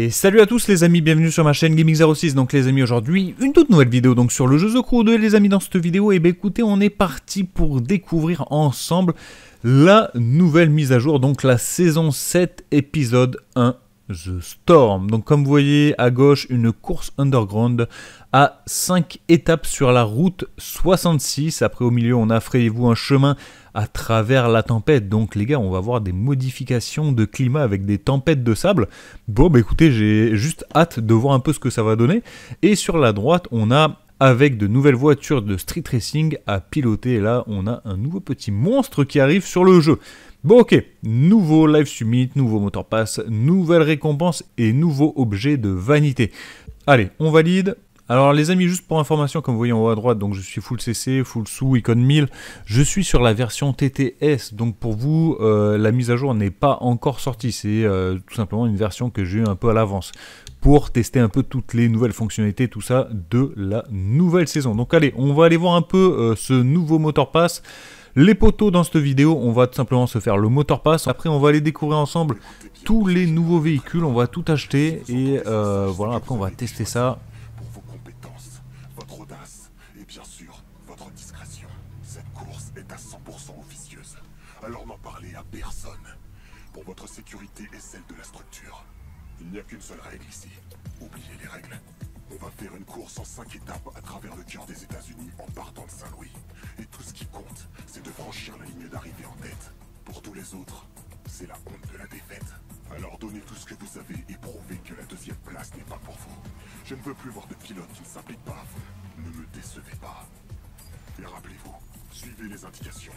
Et salut à tous les amis, bienvenue sur ma chaîne Gaming06. Donc les amis, aujourd'hui, une toute nouvelle vidéo donc sur le jeu The Crew 2 les amis dans cette vidéo. Et eh bien écoutez, on est parti pour découvrir ensemble la nouvelle mise à jour, donc la saison 7 épisode 1 The Storm. Donc comme vous voyez à gauche, une course underground à 5 étapes sur la route 66. Après au milieu, on a frayez-vous un chemin à travers la tempête. Donc les gars, on va voir des modifications de climat avec des tempêtes de sable. Bon bah écoutez, j'ai juste hâte de voir un peu ce que ça va donner. Et sur la droite, on a avec de nouvelles voitures de street racing à piloter. Et là, on a un nouveau petit monstre qui arrive sur le jeu. Bon ok, nouveau live summit, nouveau Motorpass, nouvelle récompense et nouveau objet de vanité. Allez, on valide. Alors les amis, juste pour information, comme vous voyez en haut à droite, donc je suis full CC, full sous, icon 1000, je suis sur la version TTS, donc pour vous, euh, la mise à jour n'est pas encore sortie, c'est euh, tout simplement une version que j'ai eu un peu à l'avance pour tester un peu toutes les nouvelles fonctionnalités, tout ça de la nouvelle saison. Donc allez, on va aller voir un peu euh, ce nouveau Motorpass les poteaux dans cette vidéo, on va tout simplement se faire le moteur passe Après, on va aller découvrir ensemble tous les nouveaux véhicules. On va tout acheter et euh, voilà, après, on va tester ça. vos compétences, votre votre audace et bien sûr, discrétion. Cette course est à 100% officieuse, Alors n'en parlez à personne. Pour votre sécurité et celle de la structure. Il n'y a qu'une seule règle ici. Oubliez les règles. On va faire une course en 5 étapes à travers le cœur des États-Unis en partant de Saint-Louis. Et tout ce qui compte, c'est de franchir la ligne d'arrivée en tête. Pour tous les autres, c'est la honte de la défaite. Alors donnez tout ce que vous avez et prouvez que la deuxième place n'est pas pour vous. Je ne veux plus voir de pilote qui ne s'applique pas Ne me décevez pas. Et rappelez-vous, suivez les indications.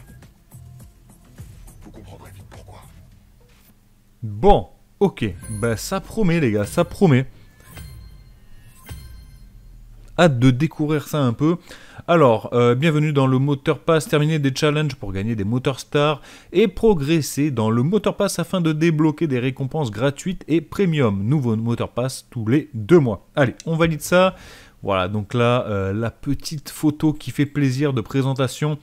Vous comprendrez vite pourquoi. Bon, ok. Bah ça promet les gars, ça promet. Hâte de découvrir ça un peu. Alors, euh, bienvenue dans le Moteur Pass, terminer des challenges pour gagner des Motor stars et progresser dans le Moteur Pass afin de débloquer des récompenses gratuites et premium. Nouveau Moteur Pass tous les deux mois. Allez, on valide ça. Voilà, donc là, euh, la petite photo qui fait plaisir de présentation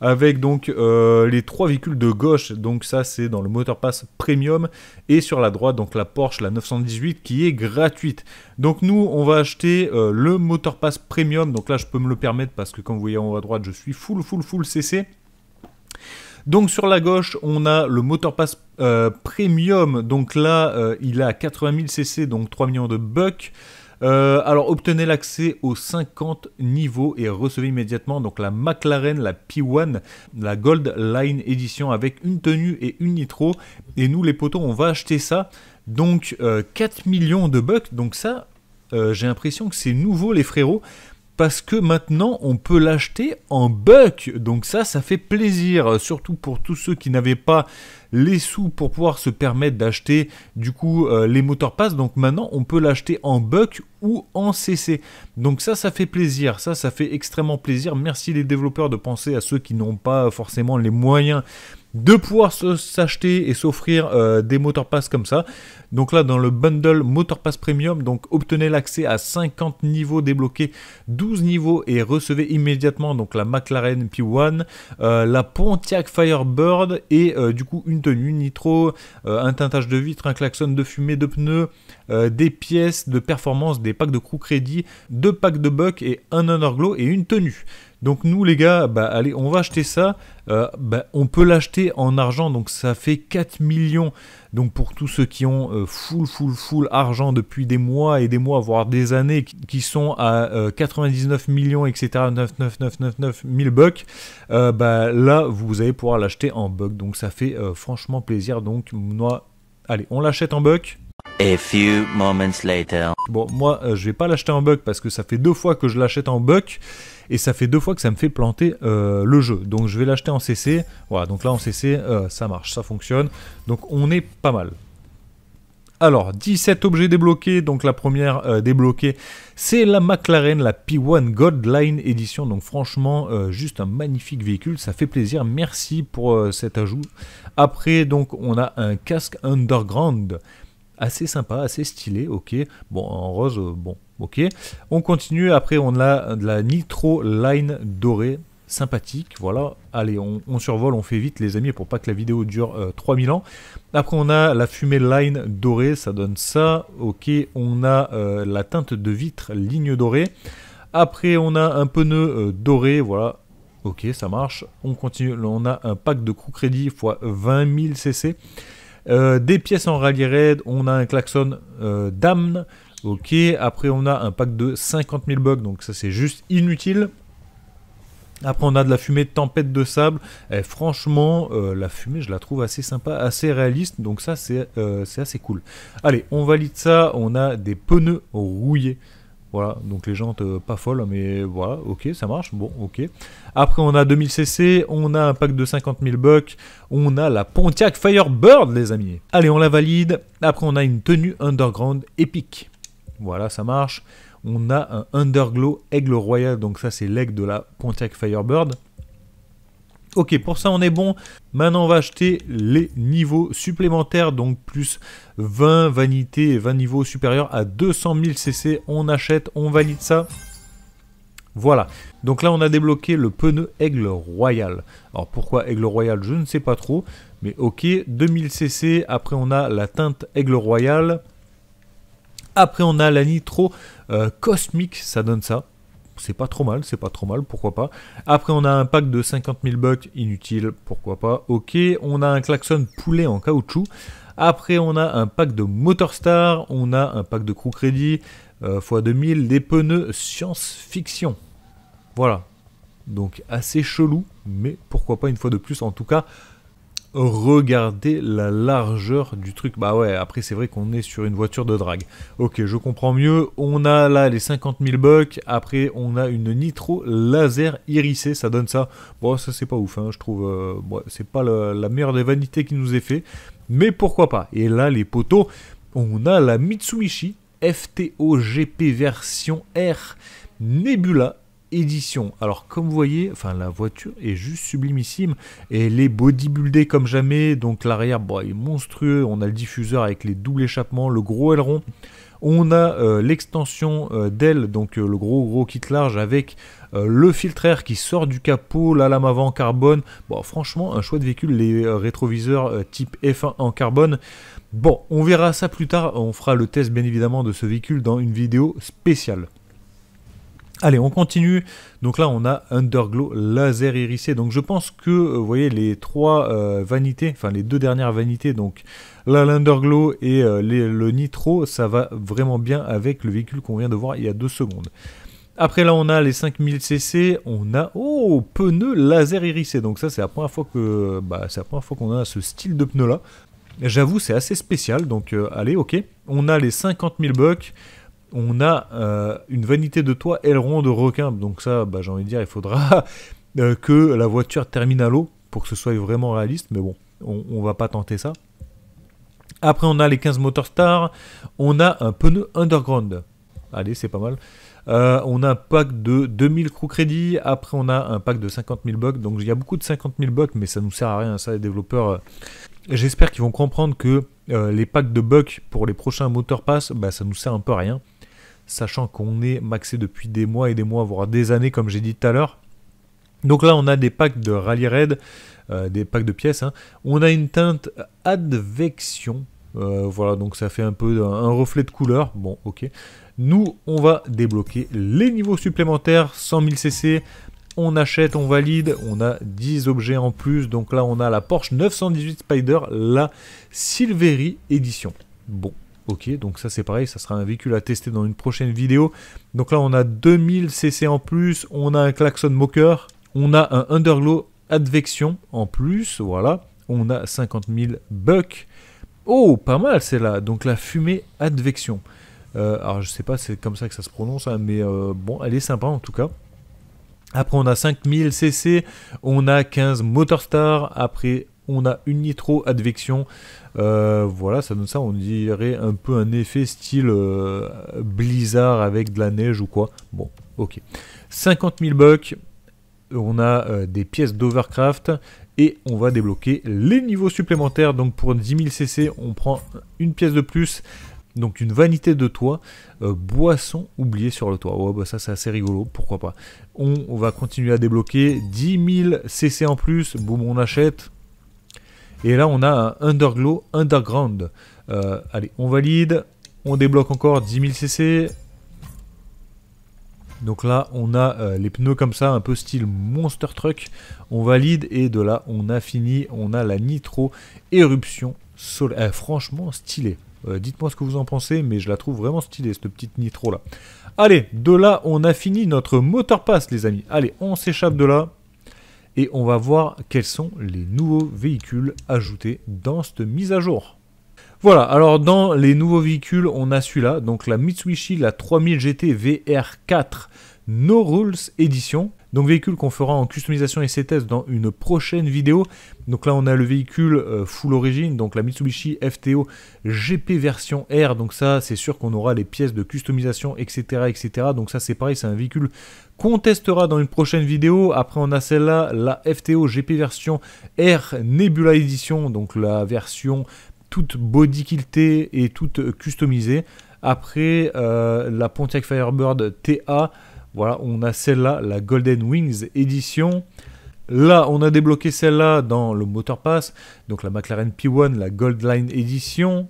avec donc euh, les trois véhicules de gauche, donc ça c'est dans le Motorpass premium, et sur la droite donc la Porsche la 918 qui est gratuite. Donc nous on va acheter euh, le Motorpass premium, donc là je peux me le permettre parce que comme vous voyez en haut à droite je suis full full full CC. Donc sur la gauche, on a le Motorpass euh, premium. Donc là, il a 80 000 cc, donc 3 millions de bucks. Euh, alors obtenez l'accès aux 50 niveaux et recevez immédiatement donc la McLaren, la P1, la Gold Line Edition avec une tenue et une nitro. Et nous les potos, on va acheter ça. Donc 4 euh, millions de bucks. Donc ça, euh, j'ai l'impression que c'est nouveau les frérots parce que maintenant on peut l'acheter en buck. Donc ça, ça fait plaisir, surtout pour tous ceux qui n'avaient pas les sous pour pouvoir se permettre d'acheter du coup euh, les moteurs pass. Donc maintenant on peut l'acheter en buck ou en CC. Donc ça, ça fait plaisir, ça, ça fait extrêmement plaisir. Merci les développeurs de penser à ceux qui n'ont pas forcément les moyens de pouvoir s'acheter et s'offrir euh, des Motor comme ça. Donc là, dans le bundle Motor Premium, donc obtenez l'accès à 50 niveaux débloqués, 12 niveaux et recevez immédiatement donc la McLaren P1, euh, la Pontiac Firebird et euh, du coup une tenue nitro, un teintage de vitre, un klaxon de fumée de pneus, des pièces de performance, des packs de crew crédit, deux packs de buck et un glow et une tenue. Donc nous les gars, bah allez, on va acheter ça. Euh, bah, on peut l'acheter en argent, donc ça fait 4 millions. Donc pour tous ceux qui ont euh, full, full, full argent depuis des mois et des mois, voire des années, qui sont à 99 euh, millions, etc., 9, 9, bucks, bah, là, vous allez pouvoir l'acheter en buck. Donc ça fait franchement plaisir. Donc moi, allez, on l'achète en buck few moments later. Bon, moi, euh, je vais pas l'acheter en bug parce que ça fait deux fois que je l'achète en bug et ça fait deux fois que ça me fait planter euh, le jeu. Donc, je vais l'acheter en CC. Voilà, donc là en CC, euh, ça marche, ça fonctionne. Donc, on est pas mal. Alors, 17 objets débloqués. Donc, la première débloquée, c'est la McLaren, la P1 Godline Line Edition. Donc, franchement, juste un magnifique véhicule. Ça fait plaisir. Merci pour cet ajout. Après, donc, on a un casque underground assez sympa, assez stylé, ok. Bon, en rose, euh, bon, ok. On continue, après on a de la Nitro Line dorée, sympathique, voilà. Allez, on, survole, on fait vite les amis pour pas que la vidéo dure 3000 euh, ans. Après on a la fumée Line dorée, ça donne ça, ok. On a euh, la teinte de vitre ligne dorée. Après on a un pneu doré, voilà, Ok, ça marche. On continue. On a un pack de coups crédit x 20 000 CC. Euh, des pièces en rallye raid, on a un klaxon euh, d'âme, Ok, après on a un pack de 50 000 bugs, donc ça c'est juste inutile. Après on a de la fumée de tempête de sable. Eh, franchement, euh, la fumée je la trouve assez sympa, assez réaliste, donc ça c'est assez cool. Allez, on valide ça, on a des pneus rouillés. Voilà, donc les jantes euh, pas folles, mais voilà, ok, ça marche, bon, ok. Après, on a 2000 CC, on a un pack de 50 000 bucks, on a la Pontiac Firebird, les amis. Allez, on la valide. Après, on a une tenue underground épique. Voilà, ça marche. On a un Underglow Aigle Royal, donc ça, c'est l'aigle de la Pontiac Firebird. Ok, pour ça on est bon. Maintenant on va acheter les niveaux supplémentaires, donc plus 20 vanités et 20 niveaux supérieurs à 200 000 CC. On achète, on valide ça. Voilà, donc là on a débloqué le pneu Aigle Royal. Alors pourquoi Aigle Royal, je ne sais pas trop, mais ok, 2000 CC, après on a la teinte Aigle Royal, après on a la nitro euh, cosmique, ça donne ça c'est pas trop mal, c'est pas trop mal, pourquoi pas. Après, on a un pack de 50 000 bucks, inutile, pourquoi pas. Ok, on a un klaxon poulet en caoutchouc. Après, on a un pack de Motorstar, on a un pack de crew credit, x 2000, des pneus science-fiction. Voilà. Donc assez chelou, mais pourquoi pas une fois de plus, en tout cas regardez la largeur du truc. Bah ouais, après c'est vrai qu'on est sur une voiture de drague. Ok, je comprends mieux. On a là les 50 000 bucks. Après, on a une nitro laser irisé Ça donne ça. Bon, ça c'est pas ouf, hein, je trouve. Euh, c'est pas la meilleure des vanités qui nous est fait. Mais pourquoi pas Et là, les poteaux, on a la Mitsubishi FTO GP version R. Nebula édition. Alors comme vous voyez, enfin la voiture est juste sublimissime et elle est bodybuildée comme jamais. Donc l'arrière, est monstrueux. On a le diffuseur avec les doubles échappements, le gros aileron. On a euh, l'extension euh, d'aile, donc euh, le gros gros kit large avec le filtre air qui sort du capot, la lame avant en carbone. Bon, franchement, un choix de véhicule, les rétroviseurs type F1 en carbone. Bon, on verra ça plus tard. On fera le test bien évidemment de ce véhicule dans une vidéo spéciale. Allez, on continue. Donc là, on a Underglow laser irisé, Donc je pense que, euh, vous voyez, les trois euh, vanités, enfin les deux dernières vanités, donc là, l'Underglow et euh, le Nitro, ça va vraiment bien avec le véhicule qu'on vient de voir il y a deux secondes. Après là, on a les 5000 cc, on a oh pneu laser irisé, Donc ça, c'est la première fois que, bah, c'est la première fois qu'on a ce style de pneu là. J'avoue, c'est assez spécial. Donc allez, ok. On a les 50 000 bucks on a euh, une vanité de toit aileron de requin. Donc ça, bah, j'ai envie de dire, il faudra euh, que la voiture termine à l'eau pour que ce soit vraiment réaliste. Mais bon, on, va pas tenter ça. Après, on a les 15 Motor stars, On a un pneu underground. Allez, c'est pas mal. Euh, on a un pack de 2000 crew crédits. Après, on a un pack de 50 000 bucks. Donc, il y a beaucoup de 50 000 bucks, mais ça nous sert à rien. Ça, les développeurs, j'espère qu'ils vont comprendre que les packs de bucks pour les prochains moteurs pass, bah, ça nous sert un peu à rien sachant qu'on est maxé depuis des mois et des mois, voire des années, comme j'ai dit tout à l'heure. Donc là, on a des packs de Rally Raid, euh, des packs de pièces. Hein. On a une teinte Advection. Euh, voilà, donc ça fait un peu un, reflet de couleur. Bon, ok. Nous, on va débloquer les niveaux supplémentaires, 100 000 CC. On achète, on valide, on a 10 objets en plus. Donc là, on a la Porsche 918 Spider, la Silvery Edition. Bon, Ok, donc ça c'est pareil, ça sera un véhicule à tester dans une prochaine vidéo. Donc là on a 2000 cc en plus, on a un klaxon moqueur, on a un underglow advection en plus, voilà. On a 50 000 bucks. Oh, pas mal celle-là, donc la fumée advection. Euh, alors je sais pas, c'est comme ça que ça se prononce, hein, mais euh, bon, elle est sympa en tout cas. Après on a 5000 cc, on a 15 Motorstar, après on a une nitro-advection. Euh, voilà, ça donne ça, on dirait un peu un effet style euh, blizzard avec de la neige ou quoi. Bon, ok. 50 000 bucks, on a euh, des pièces d'Overcraft et on va débloquer les niveaux supplémentaires. Donc pour 10 000 CC, on prend une pièce de plus. Donc une vanité de toit, boisson oubliée sur le toit. Ouais, bah, ça c'est assez rigolo, pourquoi pas. On, on, va continuer à débloquer 10 000 CC en plus, boum, on achète. Et là, on a un Underglow Underground. Euh, allez, on valide. On débloque encore 10 000 CC. Donc là, on a euh, les pneus comme ça, un peu style Monster Truck. On valide et de là, on a fini. On a la Nitro Éruption solaire. Euh, franchement, stylé. Dites-moi ce que vous en pensez, mais je la trouve vraiment stylée, cette petite Nitro là. Allez, de là, on a fini notre Motorpass, les amis. Allez, on s'échappe de là et on va voir quels sont les nouveaux véhicules ajoutés dans cette mise à jour. Voilà, alors dans les nouveaux véhicules, on a celui-là, donc la Mitsubishi la 3000 GT VR4 No Rules Edition. Donc véhicule qu'on fera en customisation et ses tests dans une prochaine vidéo. Donc là on a le véhicule euh, full origine, donc la Mitsubishi FTO GP version R. Donc ça c'est sûr qu'on aura les pièces de customisation, etc. etc. Donc ça c'est pareil, c'est un véhicule qu'on testera dans une prochaine vidéo. Après on a celle-là, la FTO GP version R Nebula Edition, donc la version toute body kiltée et toute customisée. Après euh, la Pontiac Firebird TA voilà, on a celle-là, la Golden Wings édition. Là, on a débloqué celle-là dans le Motor Pass, donc la McLaren P1, la Goldline Line édition.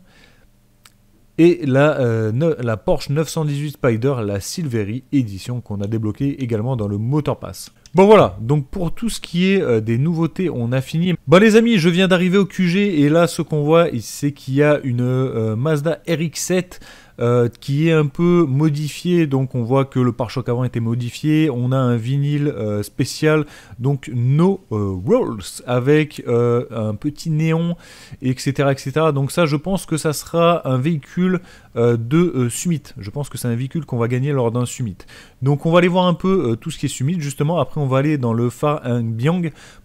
Et la, euh, la Porsche 918 Spider, la Silvery édition qu'on a débloqué également dans le Motor Pass. Bon voilà, donc pour tout ce qui est euh, des nouveautés, on a fini. Bon les amis, je viens d'arriver au QG et là ce qu'on voit, c'est qu'il y a une euh, Mazda RX-7 euh, qui est un peu modifié. Donc on voit que le pare-choc avant était modifié. On a un vinyle euh, spécial, donc No euh, Rolls, avec un petit néon, etc., etc. Donc ça, je pense que ça sera un véhicule de Summit. Je pense que c'est un véhicule qu'on va gagner lors d'un Summit. Donc on va aller voir un peu tout ce qui est Summit, justement. Après, on va aller dans le phare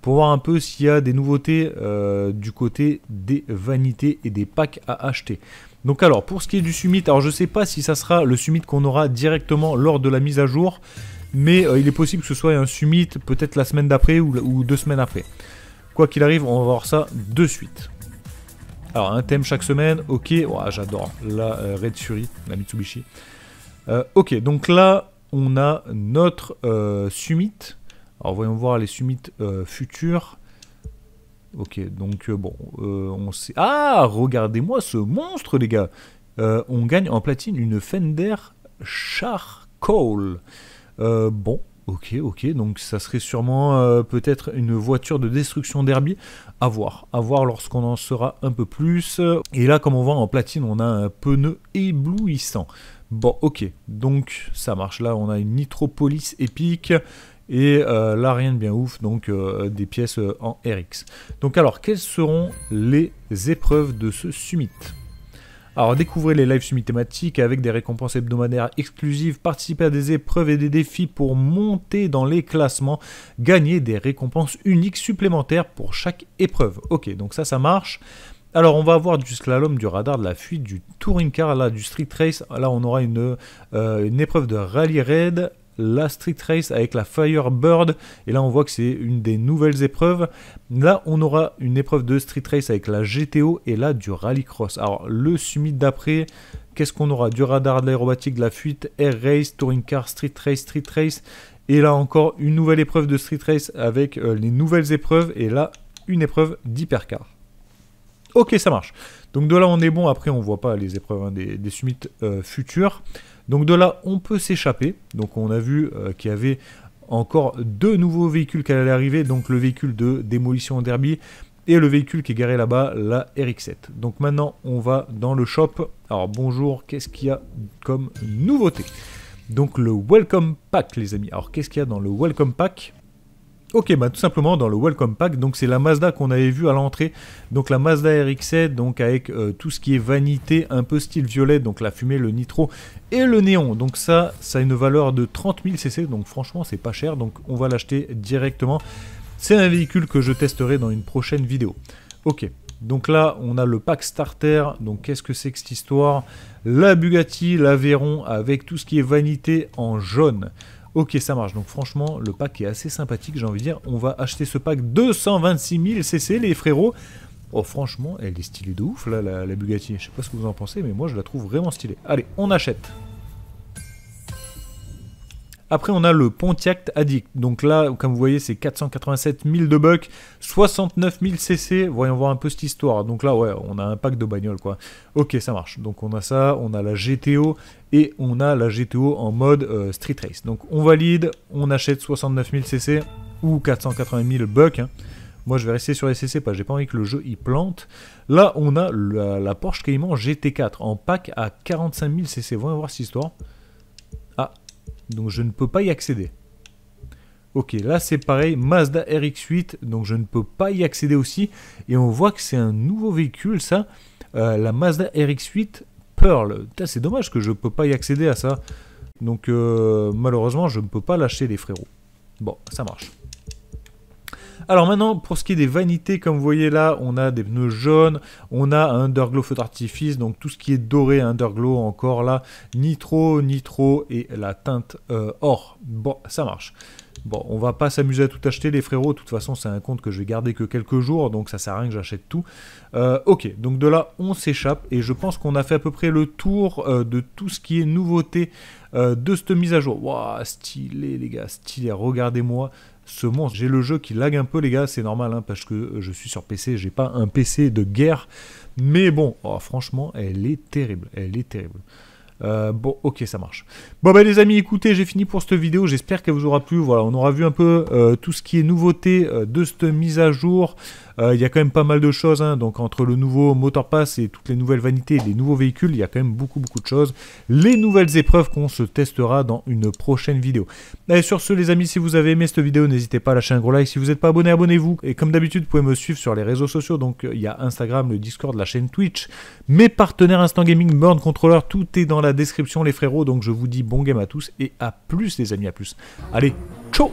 pour voir un peu s'il y a des nouveautés du côté des vanités et des packs à acheter. Donc alors, pour ce qui est du summit, alors je sais pas si ça sera le summit qu'on aura directement lors de la mise à jour, mais euh, il est possible que ce soit un summit peut-être la semaine d'après ou, deux semaines après. Quoi qu'il arrive, on va voir ça de suite. Alors, un thème chaque semaine, ok, j'adore, la euh, Red Fury, la Mitsubishi. Euh, ok, donc là, on a notre summit. Alors, voyons voir les summits futurs. Ok, donc euh, bon, euh, on sait... Ah, regardez-moi ce monstre, les gars euh, On gagne en platine une Fender Charcoal. bon, Ok, ok, donc ça serait sûrement peut-être une voiture de destruction derby à voir, à voir lorsqu'on en sera un peu plus. Et là, comme on voit en platine, on a un pneu éblouissant. Bon, ok, donc ça marche. Là, on a une nitropolis épique. Et euh, là, rien de bien ouf, donc euh, des pièces euh, en RX. Donc alors, quelles seront les épreuves de ce summit alors découvrez les live summit thématiques avec des récompenses hebdomadaires exclusives, participez à des épreuves et des défis pour monter dans les classements, gagner des récompenses uniques supplémentaires pour chaque épreuve. Ok, donc ça ça marche. Alors, on va avoir du l'homme du radar, de la fuite, du touring car, là, du street race. Là, on aura une, une épreuve de Rally raid, la Street Race avec la Firebird. Et là, on voit que c'est une des nouvelles épreuves. Là, on aura une épreuve de Street Race avec la GTO et là, du Rallycross. Alors, le summit d'après, qu'est-ce qu'on aura Du radar, de l'aérobatique, de la fuite, air race, touring car, street race, street race. Et là encore, une nouvelle épreuve de street race avec euh, les nouvelles épreuves. Et là, une épreuve d'hypercar. Ok, ça marche. Donc de là, on est bon. Après, on ne voit pas les épreuves hein, des, summits euh, futurs. Donc de là, on peut s'échapper. Donc on a vu euh, qu'il y avait encore deux nouveaux véhicules qui allaient arriver, donc le véhicule de démolition en derby et le véhicule qui est garé là-bas, la RX7. Donc maintenant, on va dans le shop. Alors bonjour, qu'est-ce qu'il y a comme nouveauté Donc le Welcome Pack, les amis. Alors qu'est-ce qu'il y a dans le Welcome Pack Ok, bah tout simplement dans le Welcome Pack, donc c'est la Mazda qu'on avait vue à l'entrée, donc la Mazda RX-7, e, donc avec euh, tout ce qui est vanité, un peu style violet, donc la fumée, le nitro et le néon. Donc ça, ça a une valeur de 30 000 cc, donc franchement c'est pas cher, donc on va l'acheter directement. C'est un véhicule que je testerai dans une prochaine vidéo. Ok, donc là, on a le pack starter. Donc qu'est-ce que c'est que cette histoire La Bugatti, l'Aveyron avec tout ce qui est vanité en jaune. Ok, ça marche. Donc franchement, le pack est assez sympathique, j'ai envie de dire. On va acheter ce pack 226 000 CC, les frérots. Oh, franchement, elle est stylée de ouf, là, la, Bugatti. Je sais pas ce que vous en pensez, mais moi, je la trouve vraiment stylée. Allez, on achète. Après, on a le Pontiac Addict. Donc là, comme vous voyez, c'est 487 000 de bucks, 69 000 CC. Voyons voir un peu cette histoire. Donc là, ouais, on a un pack de bagnole, quoi. Ok, ça marche. Donc on a ça, on a la GTO et on a la GTO en mode euh, Street Race. Donc on valide, on achète 69 000 CC ou 480 000 bucks. Hein. Moi je vais rester sur les CC parce que j'ai pas envie que le jeu y plante. Là on a la, Porsche Cayman GT4 en pack à 45 000 CC. Voyons voir cette histoire. Ah, donc je ne peux pas y accéder. Ok, là c'est pareil, Mazda RX8, donc je ne peux pas y accéder aussi. Et on voit que c'est un nouveau véhicule ça. Euh, la Mazda RX8, Pearl. C'est dommage que je ne peux pas y accéder à ça. Donc euh, malheureusement, je ne peux pas lâcher les frérots. Bon, ça marche. Alors maintenant, pour ce qui est des vanités, comme vous voyez là, on a des pneus jaunes, on a un underglow feu d'artifice, donc tout ce qui est doré, underglow encore là, nitro, nitro et la teinte euh, or. Bon, ça marche. Bon, on va pas s'amuser à tout acheter, les frérots. De toute façon, c'est un compte que je vais garder que quelques jours, donc ça sert à rien que j'achète tout. Euh, ok, donc de là, on s'échappe et je pense qu'on a fait à peu près le tour euh, de tout ce qui est nouveauté euh, de cette mise à jour. Waouh, stylé, les gars, stylé. Regardez-moi ce monstre. J'ai le jeu qui lag un peu, les gars, c'est normal hein, parce que je suis sur PC, j'ai pas un PC de guerre. Mais bon, oh, franchement, elle est terrible, elle est terrible. Euh, bon, ok, ça marche. Bon, ben les amis, écoutez, j'ai fini pour cette vidéo. J'espère qu'elle vous aura plu. Voilà, on aura vu un peu euh, tout ce qui est nouveauté euh, de cette mise à jour. Euh, il y a quand même pas mal de choses, hein. donc entre le nouveau Motorpass et toutes les nouvelles vanités des les nouveaux véhicules, il y a quand même beaucoup beaucoup de choses. Les nouvelles épreuves qu'on se testera dans une prochaine vidéo. Allez, sur ce les amis, si vous avez aimé cette vidéo, n'hésitez pas à lâcher un gros like. Si vous n'êtes pas abonné, abonnez-vous. Et comme d'habitude, vous pouvez me suivre sur les réseaux sociaux, donc il y a Instagram, le Discord, la chaîne Twitch. Mes partenaires Instant Gaming, Burn Controller, tout est dans la description les frérots, donc je vous dis bon game à tous et à plus les amis, à plus. Allez, ciao